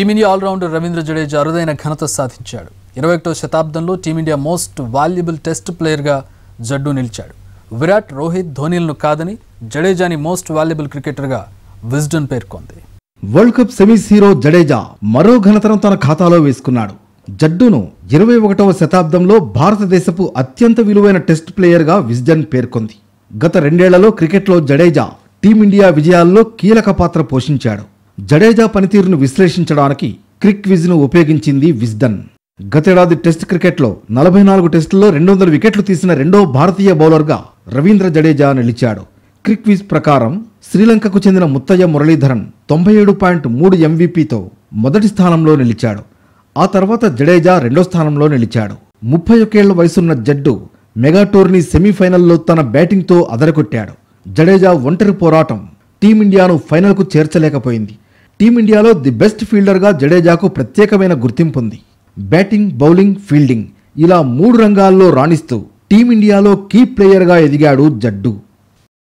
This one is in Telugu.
టీమిండియా ఆల్రౌండర్ రవీంద్ర జడేజా అరుదైన ఘనత సాధించాడు ఇరవై ఒకటో శతాబ్దంలో టీమిండియా మోస్ట్ వాల్యుబుల్ టెస్ట్ ప్లేయర్గా జడ్డు నిలిచాడు విరాట్ రోహిత్ ధోనీలను కాదని జడేజాని మోస్ట్ వాల్యుబుల్ క్రికెటర్గా విజ్డన్ పేర్కొంది world cup semis hero Jadeja మరో ఘనతరం తన ఖాతాలో వేసుకున్నాడు జడ్డును ఇరవై ఒకటవ శతాబ్దంలో భారతదేశపు అత్యంత విలువైన టెస్ట్ ప్లేయర్గా విజ్డన్ పేర్కొంది గత రెండేళ్లలో క్రికెట్లో జడేజా టీమిండియా విజయాల్లో కీలక పాత్ర పోషించాడు జడేజా పనితీరును విశ్లేషించడానికి క్రిక్ విజ్ను ఉపయోగించింది విజ్డన్ గతేడాది టెస్ట్ క్రికెట్లో నలభై నాలుగు టెస్టుల్లో రెండు వందల వికెట్లు తీసిన రెండో భారతీయ బౌలర్గా రవీంద్ర జడేజా నిలిచాడు క్రిక్ విజ్ ప్రకారం శ్రీలంకకు చెందిన ముత్తయ్య మురళీధరన్ తొంభై ఏడు పాయింట్ మూడు ఎంవీపీతో మొదటి స్థానంలో నిలిచాడు ఆ తర్వాత జడేజా రెండో స్థానంలో నిలిచాడు ముప్పై ఒకేళ్ల వయసున్న జడ్డు మెగా టోర్నీ సెమీఫైనల్లో తన బ్యాటింగ్తో అదరగొట్టాడు జడేజా ఒంటరి పోరాటం టీమిండియాను ఫైనల్కు చేర్చలేకపోయింది టీమిండియాలో ది బెస్ట్ ఫీల్డర్గా జడేజాకు ప్రత్యేకమైన ఉంది బ్యాటింగ్ బౌలింగ్ ఫీల్డింగ్ ఇలా మూడు రంగాల్లో రాణిస్తూ టీమిండియాలో కీ ప్లేయర్గా ఎదిగాడు జడ్డు